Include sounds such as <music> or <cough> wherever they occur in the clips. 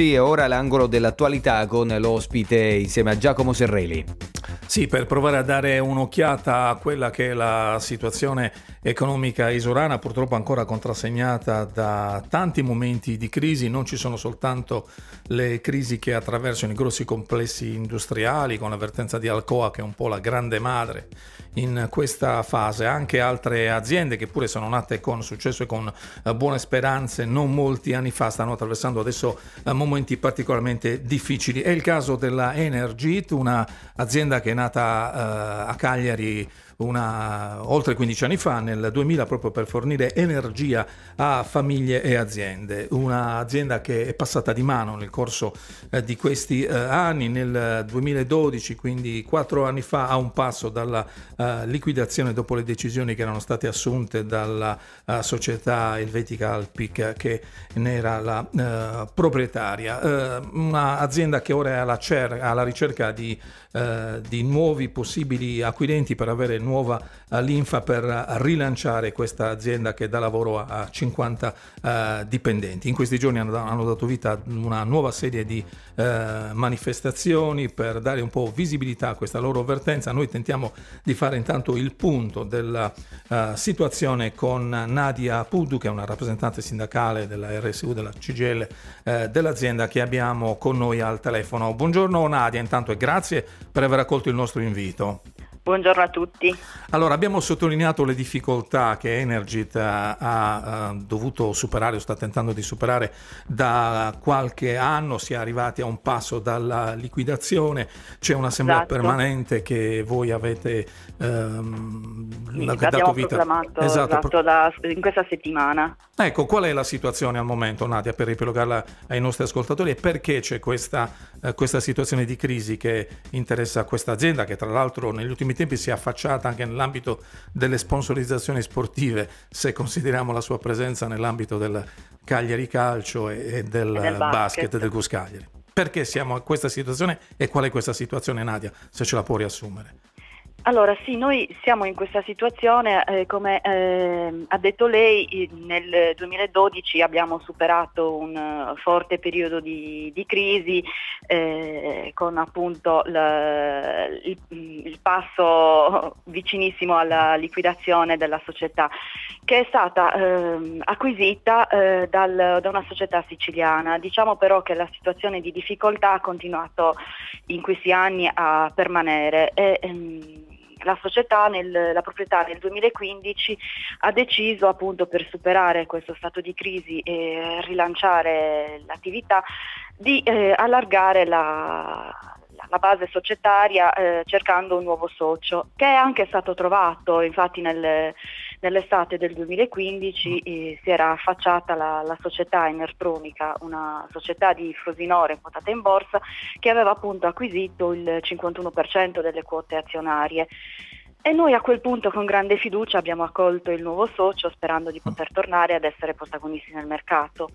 Amici, ora l'angolo dell'attualità con l'ospite insieme a Giacomo Serreli. Sì, per provare a dare un'occhiata a quella che è la situazione economica isurana purtroppo ancora contrassegnata da tanti momenti di crisi, non ci sono soltanto le crisi che attraversano i grossi complessi industriali con l'avvertenza di Alcoa che è un po' la grande madre in questa fase, anche altre aziende che pure sono nate con successo e con eh, buone speranze non molti anni fa stanno attraversando adesso eh, momenti particolarmente difficili. È il caso della Energit, un'azienda che è nata eh, a Cagliari una, oltre 15 anni fa, nel 2000, proprio per fornire energia a famiglie e aziende. Un'azienda che è passata di mano nel corso eh, di questi eh, anni, nel 2012, quindi quattro anni fa, a un passo dalla eh, liquidazione dopo le decisioni che erano state assunte dalla eh, società Helvetica Alpic che ne era la eh, proprietaria. Eh, un'azienda che ora è alla, cer- alla ricerca di, di nuovi possibili acquirenti per avere nuovi nuova eh, linfa per eh, rilanciare questa azienda che dà lavoro a 50 eh, dipendenti. In questi giorni hanno, dato vita a una nuova serie di manifestazioni per dare un po' visibilità a questa loro vertenza. Noi tentiamo di fare intanto il punto della situazione con Nadia Puddu, che è una rappresentante sindacale della RSU, della CGL, dell'azienda che abbiamo con noi al telefono. Buongiorno Nadia, intanto e grazie per aver accolto il nostro invito. Buongiorno a tutti. Allora, abbiamo sottolineato le difficoltà che Energit eh, ha, ha eh, dovuto superare o sta tentando di superare da qualche anno, si è arrivati a un passo dalla liquidazione, c'è un'assemblea esatto. permanente che voi avete ehm, sì, dato vita. Proclamato, esatto, esatto pro... da, in questa settimana. Ecco, qual è la situazione al momento, Nadia, per riepilogarla ai nostri ascoltatori e perché c'è questa, eh, questa situazione di crisi che interessa questa azienda che tra l'altro negli ultimi ultimi tempi si è affacciata anche nell'ambito delle sponsorizzazioni sportive, se consideriamo la sua presenza nell'ambito del Cagliari Calcio e, del, e del basket. basket del Cuscagliari. Perché siamo a questa situazione e qual è questa situazione, Nadia, se ce la può riassumere? Allora sì, noi siamo in questa situazione, eh, come eh, ha detto lei, nel 2012 abbiamo superato un eh, forte periodo di, di crisi eh, con appunto l, il, mm, il, passo vicinissimo alla liquidazione della società che è stata ehm, acquisita eh, dal, da una società siciliana. Diciamo però che la situazione di difficoltà ha continuato in questi anni a permanere. E, ehm, la società, nel, la proprietà nel 2015 ha deciso appunto per superare questo stato di crisi e rilanciare l'attività di eh, allargare la, la base societaria eh, cercando un nuovo socio, che è anche stato trovato, infatti nel, nell'estate del 2015 mm. eh, si era affacciata la, la, società Enertronica, una società di Frosinore quotata in borsa, che aveva appunto acquisito il 51% delle quote azionarie. E noi a quel punto con grande fiducia abbiamo accolto il nuovo socio sperando di mm. poter tornare ad essere protagonisti nel mercato.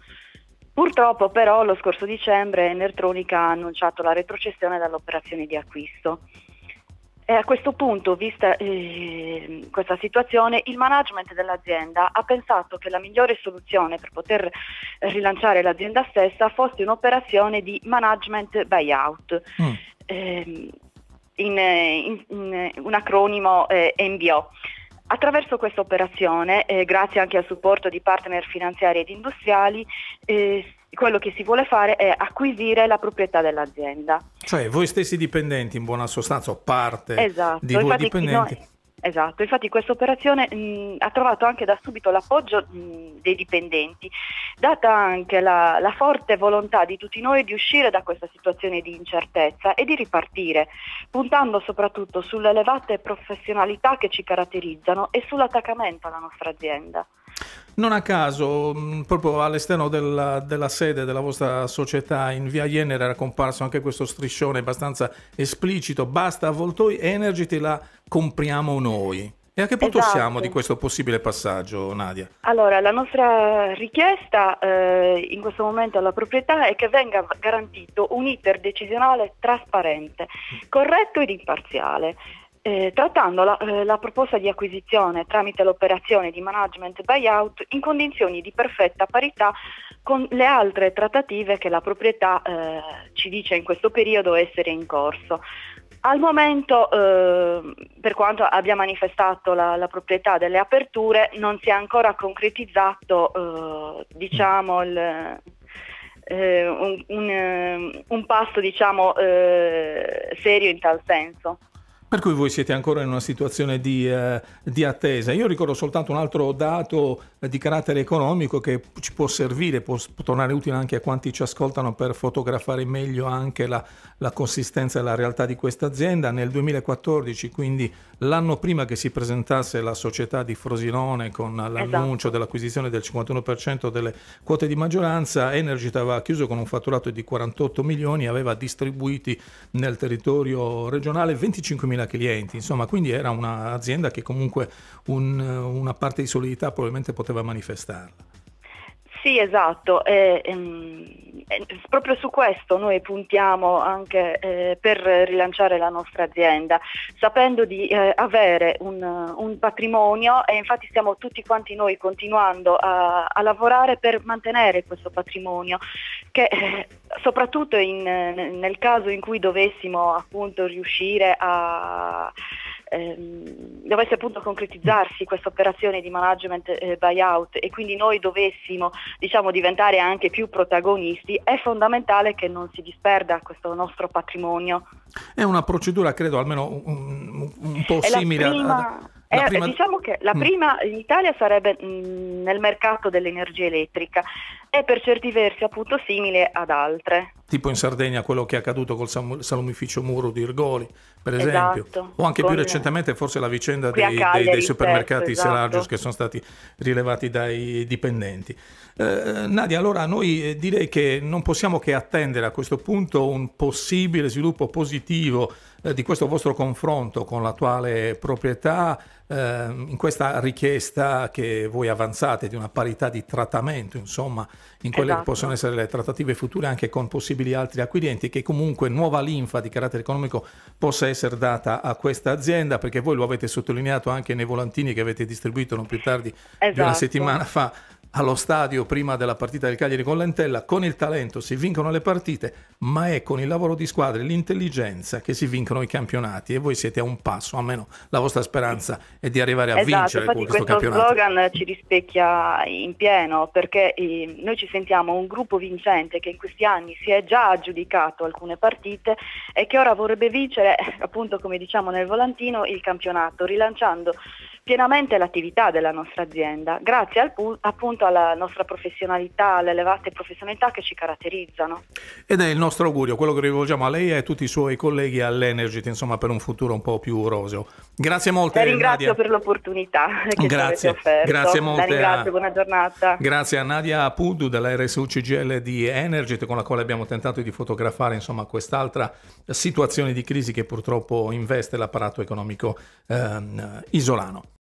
Purtroppo però lo scorso dicembre Enertronica ha annunciato la retrocessione dall'operazione di acquisto. E a questo punto, vista eh, questa situazione, il management dell'azienda ha pensato che la migliore soluzione per poter rilanciare l'azienda stessa fosse un'operazione di management buyout, mm. eh, in, in, in, un acronimo eh, MBO. Attraverso questa operazione, eh, grazie anche al supporto di partner finanziari ed industriali, eh, quello che si vuole fare è acquisire la proprietà dell'azienda. Cioè voi stessi dipendenti, in buona sostanza, o parte esatto, di voi dipendenti. Noi, esatto, infatti questa operazione mm, ha trovato anche da subito l'appoggio mh, mm, dei dipendenti, data anche la, la, forte volontà di tutti noi di uscire da questa situazione di incertezza e di ripartire, puntando soprattutto sulle elevate professionalità che ci caratterizzano e sull'attaccamento alla nostra azienda. Non a caso, mm, proprio all'esterno della, della, sede della vostra società in via Jenner era comparso anche questo striscione abbastanza esplicito, basta Voltoi Energy te la compriamo noi. E a che punto esatto. siamo di questo possibile passaggio, Nadia? Allora, la nostra richiesta eh, in questo momento alla proprietà è che venga garantito un iter decisionale trasparente, corretto ed imparziale eh, trattando la, eh, la, proposta di acquisizione tramite l'operazione di management buyout in condizioni di perfetta parità con le altre trattative che la proprietà eh, ci dice in questo periodo essere in corso. Al momento, eh, per quanto abbia manifestato la, la, proprietà delle aperture, non si è ancora concretizzato eh, diciamo, il, eh, un, un, un, passo diciamo, serio in tal senso. Per cui voi siete ancora in una situazione di, eh, di attesa. Io ricordo soltanto un altro dato eh, di carattere economico che ci può servire, può tornare utile anche a quanti ci ascoltano per fotografare meglio anche la, la consistenza e la realtà di questa azienda. Nel 2014, quindi l'anno prima che si presentasse la società di Frosinone con l'annuncio esatto. dell'acquisizione del 51% delle quote di maggioranza, Energit aveva chiuso con un fatturato di 48 milioni e aveva distribuiti nel territorio regionale 25 mila 2000 clienti, insomma, quindi era un'azienda che comunque un, una parte di solidità probabilmente poteva manifestarla. Sì, esatto. Eh, ehm, proprio su questo noi puntiamo anche eh, per rilanciare la nostra azienda, sapendo di eh, avere un, un, patrimonio e infatti stiamo tutti quanti noi continuando a, a lavorare per mantenere questo patrimonio, che eh, soprattutto in, eh, nel caso in cui dovessimo appunto riuscire a ehm, dovesse appunto concretizzarsi questa operazione di management eh, buyout e quindi noi dovessimo diciamo, diventare anche più protagonisti, è fondamentale che non si disperda questo nostro patrimonio. È una procedura, credo, almeno un, un, po' è simile prima... a eh, prima... Diciamo che la mm. prima in Italia sarebbe mh, mm, nel mercato dell'energia elettrica, e per certi versi appunto simile ad altre tipo in Sardegna quello che è accaduto col salumificio Muro di Irgoli, per esatto. esempio, esatto, o anche più recentemente forse la vicenda dei, dei, dei, supermercati terzo, esatto. che sono stati rilevati dai dipendenti. Eh, Nadia, allora noi eh, direi che non possiamo che attendere a questo punto un possibile sviluppo positivo eh, di questo vostro confronto con l'attuale proprietà eh, in questa richiesta che voi avanzate di una parità di trattamento, insomma, in quelle che esatto. possono essere le trattative future anche con possibili possibili altri acquirenti e che comunque nuova linfa di carattere economico possa essere data a questa azienda, perché voi lo avete sottolineato anche nei volantini che avete distribuito non più tardi esatto. di una esatto. settimana fa allo stadio prima della partita del Cagliari con l'Entella, con il talento si vincono le partite, ma è con il lavoro di squadra e l'intelligenza che si vincono i campionati e voi siete a un passo, almeno la vostra speranza è di arrivare a esatto, vincere questo, questo campionato. Questo slogan ci rispecchia in pieno perché eh, noi ci sentiamo un gruppo vincente che in questi anni si è già aggiudicato alcune partite e che ora vorrebbe vincere, <laughs> appunto come diciamo nel volantino, il campionato, rilanciando pienamente l'attività della nostra azienda, grazie al, appunto alla nostra professionalità, alle elevate professionalità che ci caratterizzano. Ed è il nostro augurio, quello che rivolgiamo a lei e a tutti i suoi colleghi all'Energy, insomma per un futuro un po' più roseo. Grazie molto. La ringrazio Nadia. per l'opportunità <laughs> che grazie, ci avete offerto. Grazie molte. La buona giornata. Grazie a Nadia Puddu della RSU CGL di Energy, con la quale abbiamo tentato di fotografare insomma quest'altra situazione di crisi che purtroppo investe l'apparato economico ehm, isolano.